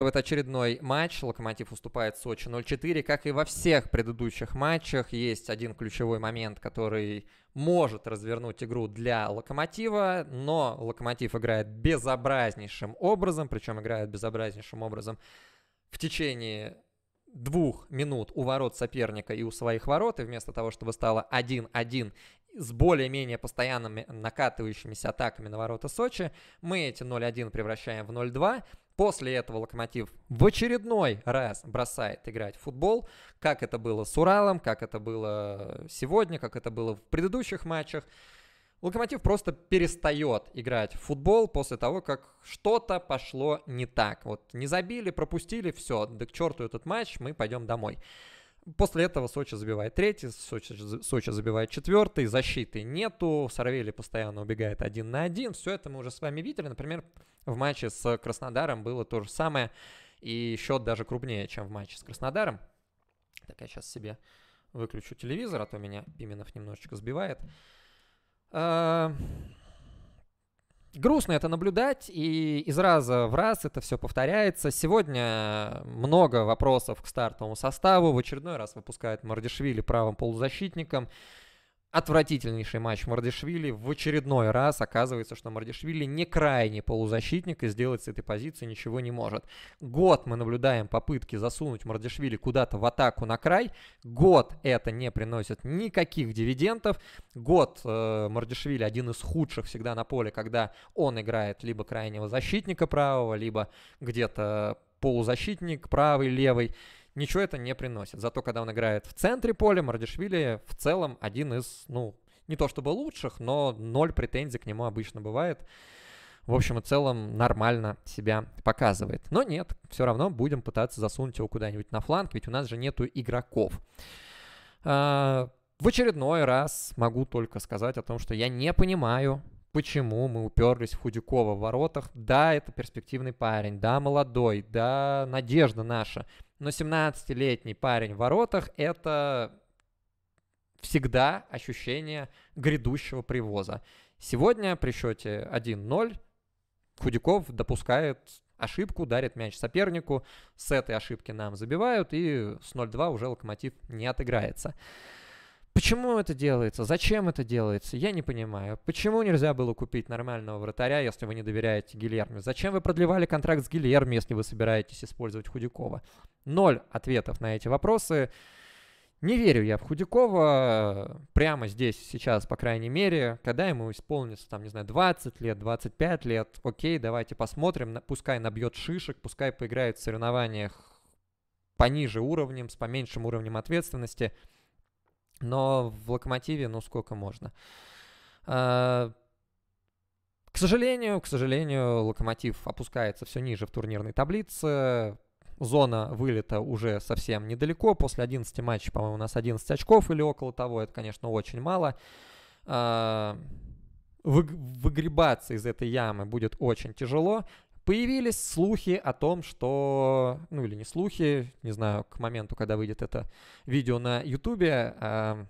В очередной матч Локомотив уступает Сочи 0-4. Как и во всех предыдущих матчах, есть один ключевой момент, который может развернуть игру для Локомотива, но Локомотив играет безобразнейшим образом, причем играет безобразнейшим образом в течение двух минут у ворот соперника и у своих ворот, и вместо того, чтобы стало 1-1 с более-менее постоянными накатывающимися атаками на ворота Сочи, мы эти 0-1 превращаем в 0-2, После этого Локомотив в очередной раз бросает играть в футбол, как это было с Уралом, как это было сегодня, как это было в предыдущих матчах. Локомотив просто перестает играть в футбол после того, как что-то пошло не так. Вот не забили, пропустили, все, да к черту этот матч, мы пойдем домой. После этого Сочи забивает третий, Сочи, Сочи забивает четвертый, защиты нету, Сарвели постоянно убегает один на один. Все это мы уже с вами видели. Например, в матче с Краснодаром было то же самое, и счет даже крупнее, чем в матче с Краснодаром. Так, я сейчас себе выключу телевизор, а то меня Пименов немножечко сбивает. А, грустно это наблюдать, и из раза в раз это все повторяется. Сегодня много вопросов к стартовому составу. В очередной раз выпускает Мардишвили правым полузащитником отвратительнейший матч Мардишвили. В очередной раз оказывается, что Мардишвили не крайний полузащитник и сделать с этой позиции ничего не может. Год мы наблюдаем попытки засунуть Мардишвили куда-то в атаку на край. Год это не приносит никаких дивидендов. Год э, Мардишвили один из худших всегда на поле, когда он играет либо крайнего защитника правого, либо где-то полузащитник правый, левый ничего это не приносит. Зато когда он играет в центре поля, Мардишвили в целом один из, ну, не то чтобы лучших, но ноль претензий к нему обычно бывает. В общем и целом нормально себя показывает. Но нет, все равно будем пытаться засунуть его куда-нибудь на фланг, ведь у нас же нету игроков. А, в очередной раз могу только сказать о том, что я не понимаю, почему мы уперлись в Худякова в воротах. Да, это перспективный парень, да, молодой, да, надежда наша – но 17-летний парень в воротах — это всегда ощущение грядущего привоза. Сегодня при счете 1-0 Худяков допускает ошибку, дарит мяч сопернику, с этой ошибки нам забивают, и с 0-2 уже Локомотив не отыграется. Почему это делается? Зачем это делается? Я не понимаю. Почему нельзя было купить нормального вратаря, если вы не доверяете Гильерме? Зачем вы продлевали контракт с Гильерме, если вы собираетесь использовать Худякова? Ноль ответов на эти вопросы. Не верю я в Худякова э, прямо здесь, сейчас, по крайней мере. Когда ему исполнится, там, не знаю, 20 лет, 25 лет, окей, давайте посмотрим. Пускай набьет шишек, пускай поиграет в соревнованиях пониже уровнем, с поменьшим уровнем ответственности – но в локомотиве, ну сколько можно. А, к сожалению, к сожалению, локомотив опускается все ниже в турнирной таблице. Зона вылета уже совсем недалеко. После 11 матчей, по-моему, у нас 11 очков или около того. Это, конечно, очень мало. А, выгребаться из этой ямы будет очень тяжело. Появились слухи о том, что, ну или не слухи, не знаю, к моменту, когда выйдет это видео на Ютубе, э,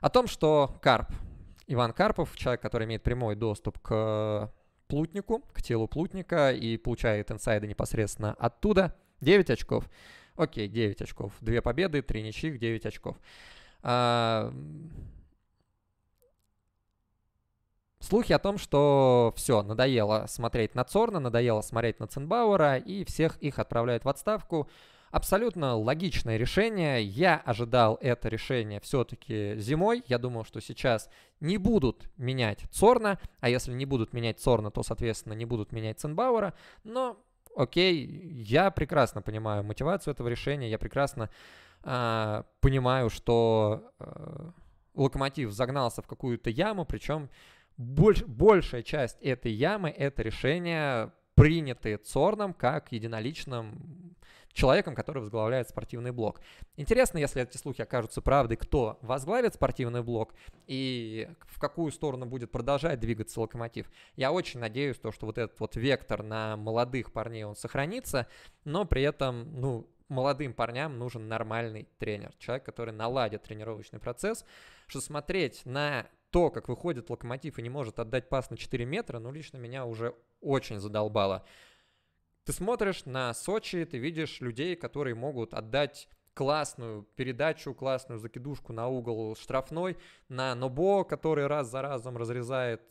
о том, что Карп, Иван Карпов, человек, который имеет прямой доступ к плутнику, к телу плутника и получает инсайды непосредственно оттуда, 9 очков. Окей, 9 очков. Две победы, три ничьих, 9 очков. Э, Слухи о том, что все, надоело смотреть на Цорна, надоело смотреть на Ценбауэра, и всех их отправляют в отставку. Абсолютно логичное решение. Я ожидал это решение все-таки зимой. Я думал, что сейчас не будут менять Цорна, а если не будут менять Цорна, то, соответственно, не будут менять Ценбауэра. Но, окей, я прекрасно понимаю мотивацию этого решения, я прекрасно э, понимаю, что э, Локомотив загнался в какую-то яму, причем больш, большая часть этой ямы — это решение принятое Цорном как единоличным человеком, который возглавляет спортивный блок. Интересно, если эти слухи окажутся правдой, кто возглавит спортивный блок и в какую сторону будет продолжать двигаться локомотив. Я очень надеюсь, то, что вот этот вот вектор на молодых парней, он сохранится, но при этом, ну, молодым парням нужен нормальный тренер, человек, который наладит тренировочный процесс, что смотреть на то, как выходит Локомотив и не может отдать пас на 4 метра, ну, лично меня уже очень задолбало. Ты смотришь на Сочи, ты видишь людей, которые могут отдать классную передачу, классную закидушку на угол штрафной, на Нобо, который раз за разом разрезает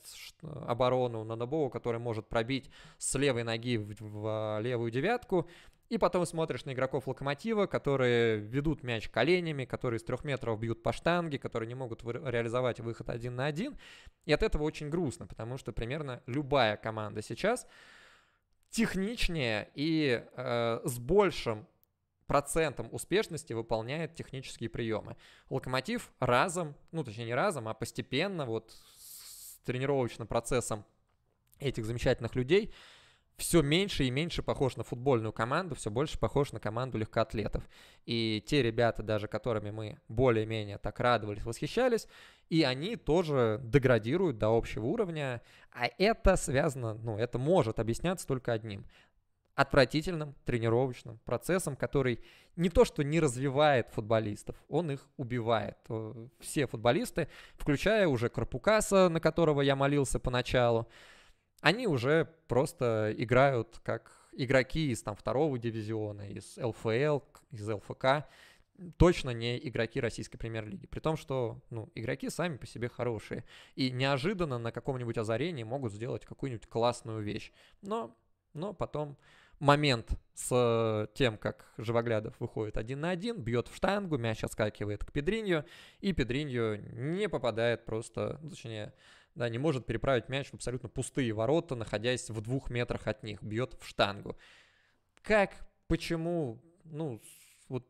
оборону, на Нобо, который может пробить с левой ноги в, в, в а, левую девятку. И потом смотришь на игроков Локомотива, которые ведут мяч коленями, которые с трех метров бьют по штанге, которые не могут реализовать выход один на один. И от этого очень грустно, потому что примерно любая команда сейчас техничнее и э, с большим процентом успешности выполняет технические приемы. Локомотив разом, ну точнее не разом, а постепенно вот с тренировочным процессом этих замечательных людей – все меньше и меньше похож на футбольную команду, все больше похож на команду легкоатлетов. И те ребята, даже которыми мы более-менее так радовались, восхищались, и они тоже деградируют до общего уровня, а это связано, ну, это может объясняться только одним отвратительным тренировочным процессом, который не то что не развивает футболистов, он их убивает. Э, все футболисты, включая уже Карпукаса, на которого я молился поначалу, они уже просто играют как игроки из там второго дивизиона, из ЛФЛ, из ЛФК, точно не игроки российской премьер-лиги. При том, что ну, игроки сами по себе хорошие. И неожиданно на каком-нибудь озарении могут сделать какую-нибудь классную вещь. Но, но потом момент с тем, как Живоглядов выходит один на один, бьет в штангу, мяч отскакивает к Педринью, и Педринью не попадает просто, ну, точнее, да, не может переправить мяч в абсолютно пустые ворота, находясь в двух метрах от них, бьет в штангу. Как, почему, ну, вот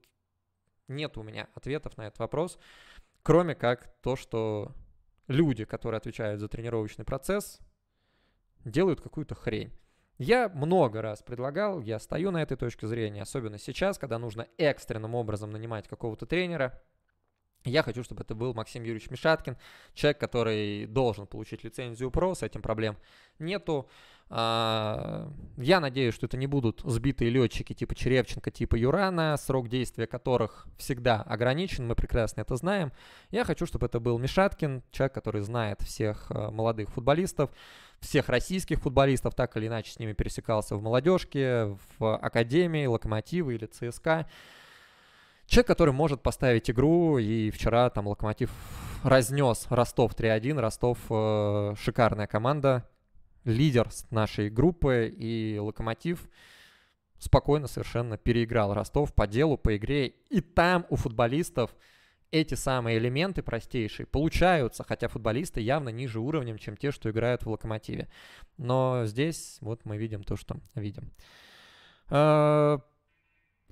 нет у меня ответов на этот вопрос, кроме как то, что люди, которые отвечают за тренировочный процесс, делают какую-то хрень. Я много раз предлагал, я стою на этой точке зрения, особенно сейчас, когда нужно экстренным образом нанимать какого-то тренера, я хочу, чтобы это был Максим Юрьевич Мишаткин, человек, который должен получить лицензию ПРО, с этим проблем нету. А, я надеюсь, что это не будут сбитые летчики типа Черевченко, типа Юрана, срок действия которых всегда ограничен, мы прекрасно это знаем. Я хочу, чтобы это был Мишаткин, человек, который знает всех а, молодых футболистов, всех российских футболистов, так или иначе с ними пересекался в молодежке, в академии, локомотивы или ЦСКА. Человек, который может поставить игру, и вчера там Локомотив разнес Ростов 3-1. Ростов э, шикарная команда, лидер нашей группы, и Локомотив спокойно совершенно переиграл Ростов по делу, по игре. И там у футболистов эти самые элементы простейшие получаются, хотя футболисты явно ниже уровнем, чем те, что играют в Локомотиве. Но здесь вот мы видим то, что видим. Э,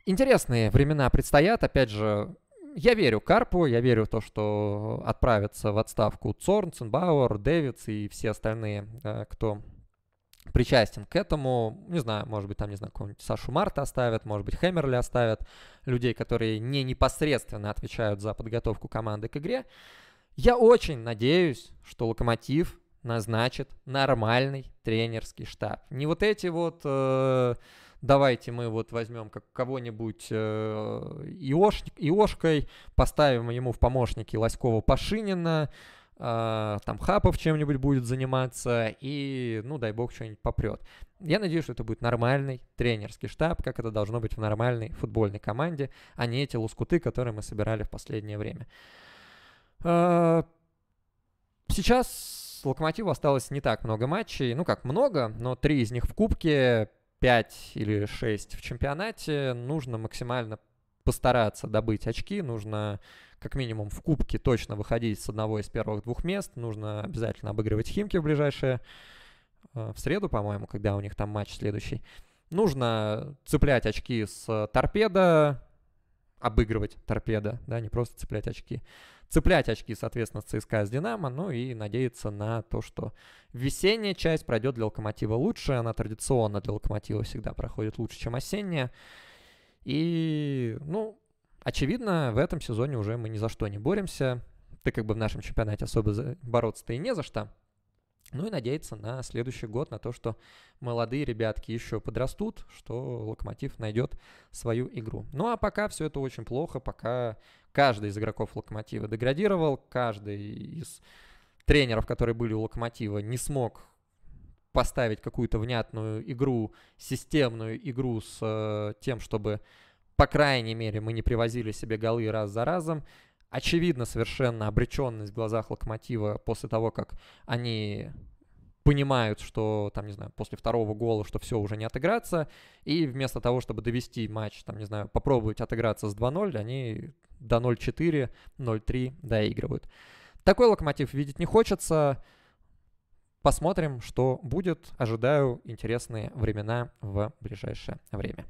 Интересные времена предстоят, опять же, я верю Карпу, я верю в то, что отправятся в отставку Цорн, Ценбауэр, Дэвидс и все остальные, э, кто причастен к этому. Не знаю, может быть, там, не знаю, какого-нибудь Сашу Марта оставят, может быть, Хэмерли оставят. Людей, которые не непосредственно отвечают за подготовку команды к игре. Я очень надеюсь, что «Локомотив» назначит нормальный тренерский штаб. Не вот эти вот... Э- давайте мы вот возьмем как кого-нибудь э, Иош, Иошкой, поставим ему в помощники Лоськова-Пашинина, э, там Хапов чем-нибудь будет заниматься, и, ну, дай бог, что-нибудь попрет. Я надеюсь, что это будет нормальный тренерский штаб, как это должно быть в нормальной футбольной команде, а не эти лоскуты, которые мы собирали в последнее время. Э, сейчас Локомотиву осталось не так много матчей, ну как много, но три из них в Кубке, 5 или 6 в чемпионате, нужно максимально постараться добыть очки, нужно как минимум в кубке точно выходить с одного из первых двух мест, нужно обязательно обыгрывать Химки в ближайшее, э, в среду, по-моему, когда у них там матч следующий. Нужно цеплять очки с торпеда, обыгрывать торпеда, да, не просто цеплять очки цеплять очки, соответственно, с ЦСКА, с Динамо, ну и надеяться на то, что весенняя часть пройдет для Локомотива лучше, она традиционно для Локомотива всегда проходит лучше, чем осенняя. И, ну, очевидно, в этом сезоне уже мы ни за что не боремся, ты как бы в нашем чемпионате особо бороться-то и не за что, ну и надеяться на следующий год, на то, что молодые ребятки еще подрастут, что Локомотив найдет свою игру. Ну а пока все это очень плохо, пока каждый из игроков Локомотива деградировал, каждый из тренеров, которые были у Локомотива, не смог поставить какую-то внятную игру, системную игру с э, тем, чтобы, по крайней мере, мы не привозили себе голы раз за разом очевидно совершенно обреченность в глазах Локомотива после того, как они понимают, что, там, не знаю, после второго гола, что все уже не отыграться, и вместо того, чтобы довести матч, там, не знаю, попробовать отыграться с 2-0, они до 0-4, 0-3 доигрывают. Такой локомотив видеть не хочется. Посмотрим, что будет. Ожидаю интересные времена в ближайшее время.